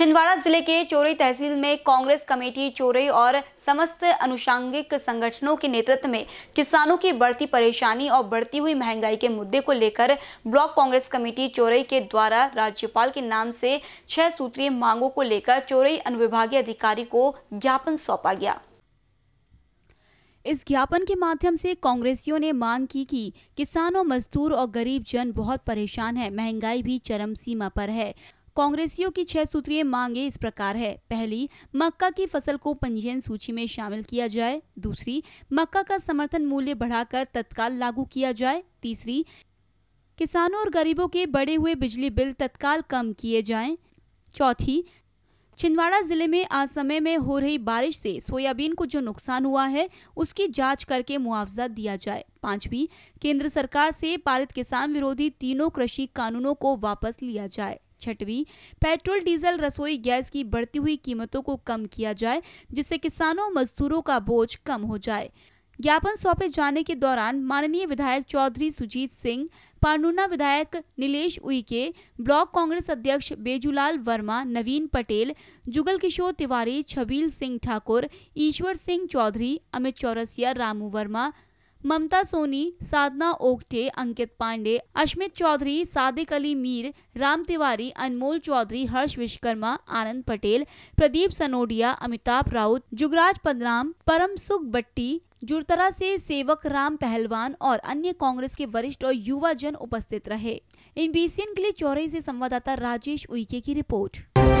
छिंदवाड़ा जिले के चोरई तहसील में कांग्रेस कमेटी चोरई और समस्त अनुषांगिक संगठनों के नेतृत्व में किसानों की बढ़ती परेशानी और बढ़ती हुई महंगाई के मुद्दे को लेकर ब्लॉक कांग्रेस कमेटी चोरई के द्वारा राज्यपाल के नाम से छह सूत्रीय मांगों को लेकर चोरई अनुविभागीय अधिकारी को ज्ञापन सौंपा गया इस ज्ञापन के माध्यम से कांग्रेसियों ने मांग की कि किसानों मजदूर और गरीब जन बहुत परेशान हैं महंगाई भी चरम सीमा पर है कांग्रेसियों की छह सूत्रीय मांगे इस प्रकार है पहली मक्का की फसल को पंजीयन सूची में शामिल किया जाए दूसरी मक्का का समर्थन मूल्य बढ़ाकर तत्काल लागू किया जाए तीसरी किसानों और गरीबों के बढ़े हुए बिजली बिल तत्काल कम किए जाएं चौथी छिंदवाड़ा जिले में आज समय में हो रही बारिश से सोयाबीन को जो नुकसान हुआ है उसकी जांच करके मुआवजा दिया जाए पांचवी केंद्र सरकार से पारित किसान विरोधी तीनों कृषि कानूनों को वापस लिया जाए छठवी पेट्रोल डीजल रसोई गैस की बढ़ती हुई कीमतों को कम किया जाए जिससे किसानों मजदूरों का बोझ कम हो जाए ज्ञापन सौंपे जाने के दौरान माननीय विधायक चौधरी सुजीत सिंह पांडुना विधायक नीलेश उइके ब्लॉक कांग्रेस अध्यक्ष बेजूलाल वर्मा नवीन पटेल जुगल किशोर तिवारी छबील सिंह ठाकुर ईश्वर सिंह चौधरी अमित चौरसिया रामू वर्मा ममता सोनी साधना ओगटे अंकित पांडे अश्मित चौधरी सादिक अली मीर राम तिवारी अनमोल चौधरी हर्ष विश्वकर्मा आनंद पटेल प्रदीप सनोडिया अमिताभ राउत जुगराज पदराम परम सुख बट्टी जुड़तरा से सेवक राम पहलवान और अन्य कांग्रेस के वरिष्ठ और युवा जन उपस्थित रहे इन बीसीएन के लिए चौरई से संवाददाता राजेश उइके की रिपोर्ट